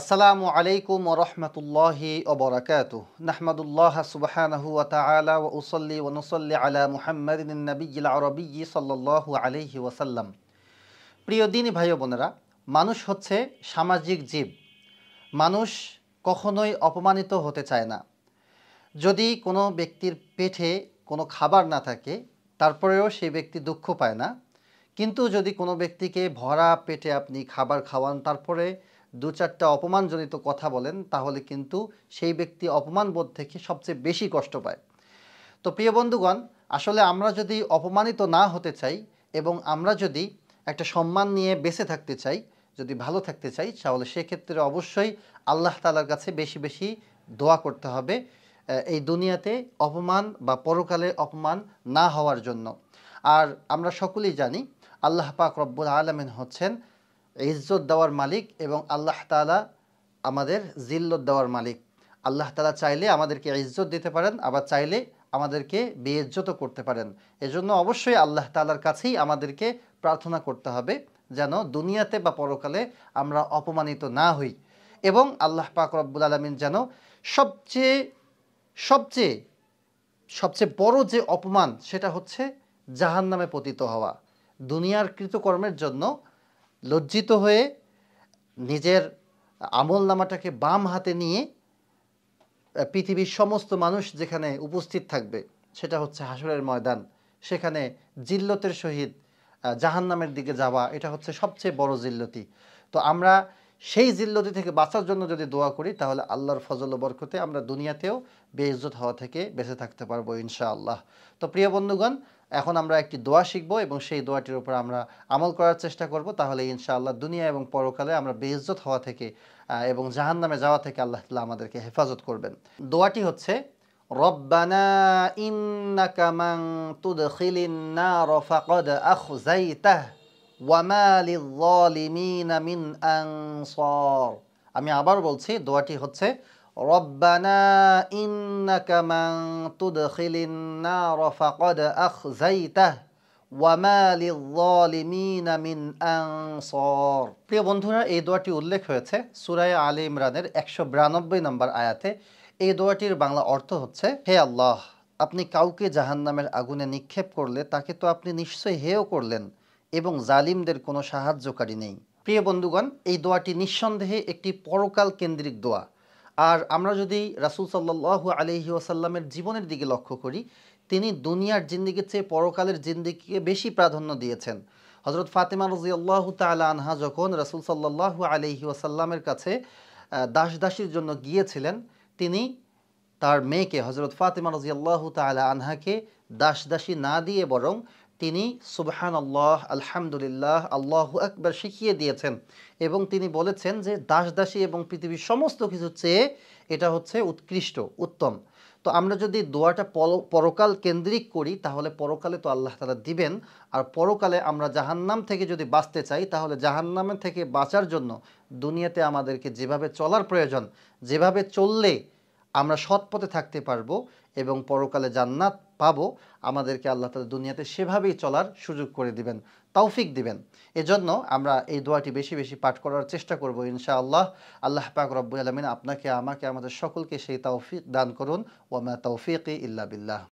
আসসালামু আলাইকুম রহমতুল্লাহি ওবরাকাত নাহমদুল্লাহ সুবাহানহু আতালা ও উসল্লি ওনসল্লি আলা মুহাম্মদিনবিল আরবি সাল্লু আলহি ওসাল্লাম প্রিয় দিনী ভাই বোনেরা মানুষ হচ্ছে সামাজিক জীব মানুষ কখনোই অপমানিত হতে চায় না যদি কোনো ব্যক্তির পেটে কোনো খাবার না থাকে তারপরেও সেই ব্যক্তি দুঃখ পায় না কিন্তু যদি কোনো ব্যক্তিকে ভরা পেটে আপনি খাবার খাওয়ান তারপরে দু চারটা অপমানজনিত কথা বলেন তাহলে কিন্তু সেই ব্যক্তি অপমানবোধ থেকে সবচেয়ে বেশি কষ্ট পায় তো প্রিয় বন্ধুগণ আসলে আমরা যদি অপমানিত না হতে চাই এবং আমরা যদি একটা সম্মান নিয়ে বেঁচে থাকতে চাই যদি ভালো থাকতে চাই তাহলে সেক্ষেত্রে অবশ্যই আল্লাহ তালার কাছে বেশি বেশি দোয়া করতে হবে এই দুনিয়াতে অপমান বা পরকালে অপমান না হওয়ার জন্য আর আমরা সকলেই জানি আল্লাহ পাক রব্বুল আলমিন হচ্ছেন ইজ্জত দেওয়ার মালিক এবং আল্লাহ তালা আমাদের জিল্লত দেওয়ার মালিক আল্লাহ তালা চাইলে আমাদেরকে ইজ্জত দিতে পারেন আবার চাইলে আমাদেরকে বেইজ্জতও করতে পারেন এজন্য অবশ্যই আল্লাহ তালার কাছেই আমাদেরকে প্রার্থনা করতে হবে যেন দুনিয়াতে বা পরকালে আমরা অপমানিত না হই এবং আল্লাহ পাক রব্বুল আলমিন যেন সবচেয়ে সবচেয়ে সবচেয়ে বড় যে অপমান সেটা হচ্ছে জাহান নামে পতিত হওয়া দুনিয়ার কৃতকর্মের জন্য লজ্জিত হয়ে নিজের আমল নামাটাকে বাম হাতে নিয়ে পৃথিবীর সমস্ত মানুষ যেখানে উপস্থিত থাকবে সেটা হচ্ছে হাসরের ময়দান সেখানে জিল্লতের সহিত জাহান্নামের দিকে যাওয়া এটা হচ্ছে সবচেয়ে বড় জিল্লতি তো আমরা সেই জিল্লতি থেকে বাঁচার জন্য যদি দোয়া করি তাহলে আল্লাহর ফজল বরকতে আমরা দুনিয়াতেও বেইজত হওয়া থেকে বেঁচে থাকতে পারবো ইনশাআল্লাহ তো প্রিয় বন্ধুগণ এখন আমরা একটি দোয়া শিখব এবং সেই দোয়াটির উপর আমরা আমল করার চেষ্টা করব তাহলে ইনশাআল্লাহ দুনিয়া এবং পরকালে আমরা বেইজত হওয়া থেকে এবং জাহান নামে যাওয়া থেকে আল্লাহ তালা আমাদেরকে হেফাজত করবেন দোয়াটি হচ্ছে রব্বানা ইন্নাকা মান তুদখিলিন নার ফাকাদ আখযাইতাহ আমি আবার বলছি দোয়াটি হচ্ছে রব্বানা প্রিয় বন্ধুরা এই দোয়াটি উল্লেখ হয়েছে সুরায় আলী ইমরানের একশো বিরানব্বই নম্বর আয়াতে এই দোয়াটির বাংলা অর্থ হচ্ছে হে আল্লাহ আপনি কাউকে জাহান্নামের আগুনে নিক্ষেপ করলে তাকে তো আপনি নিশ্চয়ই হেও করলেন এবং জালিমদের কোনো সাহায্যকারী নেই প্রিয় বন্ধুগণ এই দোয়াটি নিঃসন্দেহে একটি পরকাল কেন্দ্রিক দোয়া আর আমরা যদি রাসুল সাল্লাহু আলহি ওয়াসাল্লামের জীবনের দিকে লক্ষ্য করি তিনি দুনিয়ার জিন্দিগির চেয়ে পরকালের জিন্দিগিকে বেশি প্রাধান্য দিয়েছেন হজরত ফাতেমা রজিয়াল্লাহ তালা আনহা যখন রাসুল সাল্লাহু আলহি ওয়াসাল্লামের কাছে দাস দাসীর জন্য গিয়েছিলেন তিনি তার মেয়েকে হজরত ফাতেমা রজিয়াল্লাহ তালা আনহাকে দাস দাসী না দিয়ে বরং তিনি সুবহান আল্লাহ আলহামদুলিল্লাহ আল্লাহ আকবার শিখিয়ে দিয়েছেন এবং তিনি বলেছেন যে দাস দাসী এবং পৃথিবীর সমস্ত কিছু চেয়ে এটা হচ্ছে উৎকৃষ্ট উত্তম তো আমরা যদি দোয়াটা পরকাল কেন্দ্রিক করি তাহলে পরকালে তো আল্লাহ তালা দিবেন আর পরকালে আমরা জাহান্নাম থেকে যদি বাঁচতে চাই তাহলে জাহান্নামের থেকে বাঁচার জন্য দুনিয়াতে আমাদেরকে যেভাবে চলার প্রয়োজন যেভাবে চললে আমরা সৎ পথে থাকতে পারবো এবং পরকালে জান্নাত পাবো আমাদেরকে আল্লাহ তালা দুনিয়াতে সেভাবেই চলার সুযোগ করে দিবেন তৌফিক দিবেন এজন্য আমরা এই দোয়াটি বেশি বেশি পাঠ করার চেষ্টা করব ইনশাআল্লাহ আল্লাহ পাক রব্বুল আলমিন আপনাকে আমাকে আমাদের সকলকে সেই তৌফিক দান করুন ওয়ামা তৌফিক ইল্লা বিল্লাহ